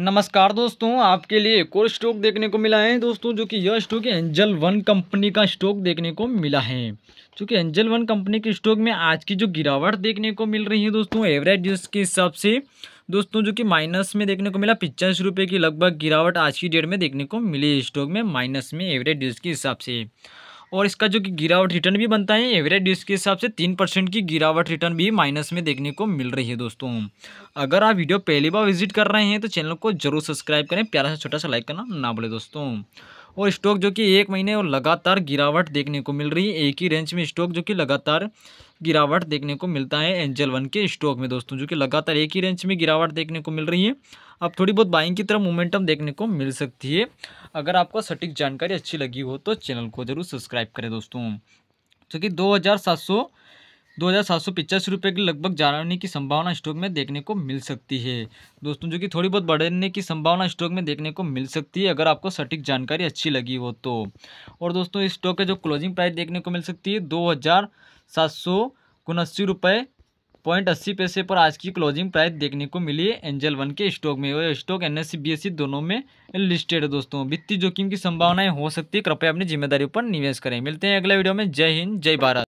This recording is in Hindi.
नमस्कार दोस्तों आपके लिए एक और स्टॉक देखने को मिला है दोस्तों जो कि यह स्टॉक एंजल वन कंपनी का स्टॉक देखने को मिला है क्योंकि एंजल वन कंपनी के स्टॉक में आज की जो गिरावट देखने को मिल रही है दोस्तों एवरेज के हिसाब से दोस्तों जो कि माइनस में देखने को मिला पिचास रुपये की लगभग गिरावट आज की डेट में देखने को मिली स्टॉक में माइनस में एवरेज के हिसाब से और इसका जो कि गिरावट रिटर्न भी बनता है एवरेज के हिसाब से तीन परसेंट की गिरावट रिटर्न भी माइनस में देखने को मिल रही है दोस्तों अगर आप वीडियो पहली बार विजिट कर रहे हैं तो चैनल को जरूर सब्सक्राइब करें प्यारा सा छोटा सा लाइक करना ना बोले दोस्तों और स्टॉक जो कि एक महीने और लगातार गिरावट देखने को मिल रही है एक ही रेंज में स्टॉक जो कि लगातार गिरावट देखने को मिलता है एंजल वन के स्टॉक में दोस्तों जो कि लगातार एक ही रेंज में गिरावट देखने को मिल रही है अब थोड़ी बहुत बाइंग की तरफ मोमेंटम देखने को मिल सकती है अगर आपको सटीक जानकारी अच्छी लगी हो तो चैनल को जरूर सब्सक्राइब करें दोस्तों क्योंकि दो हज़ार सात सौ दो हज़ार सात सौ पिचासी रुपये के लगभग जाने की संभावना स्टॉक में देखने को मिल सकती है दोस्तों जो कि थोड़ी बहुत बढ़ने की संभावना स्टॉक में देखने को मिल सकती है अगर आपको सटीक जानकारी अच्छी लगी हो तो और दोस्तों इस स्टॉक के जो क्लोजिंग प्राइस देखने को मिल सकती है दो हज़ार सात सौ उनासी रुपये पॉइंट अस्सी पैसे पर आज की क्लोजिंग प्राइस देखने को मिली है एंजल वन के स्टॉक में और स्टॉक एन एस दोनों में लिस्टेड है दोस्तों वित्तीय जोखिम की संभावनाएं हो सकती है कृपया अपनी जिम्मेदारी पर निवेश करें मिलते हैं अगले वीडियो में जय हिंद जय भारत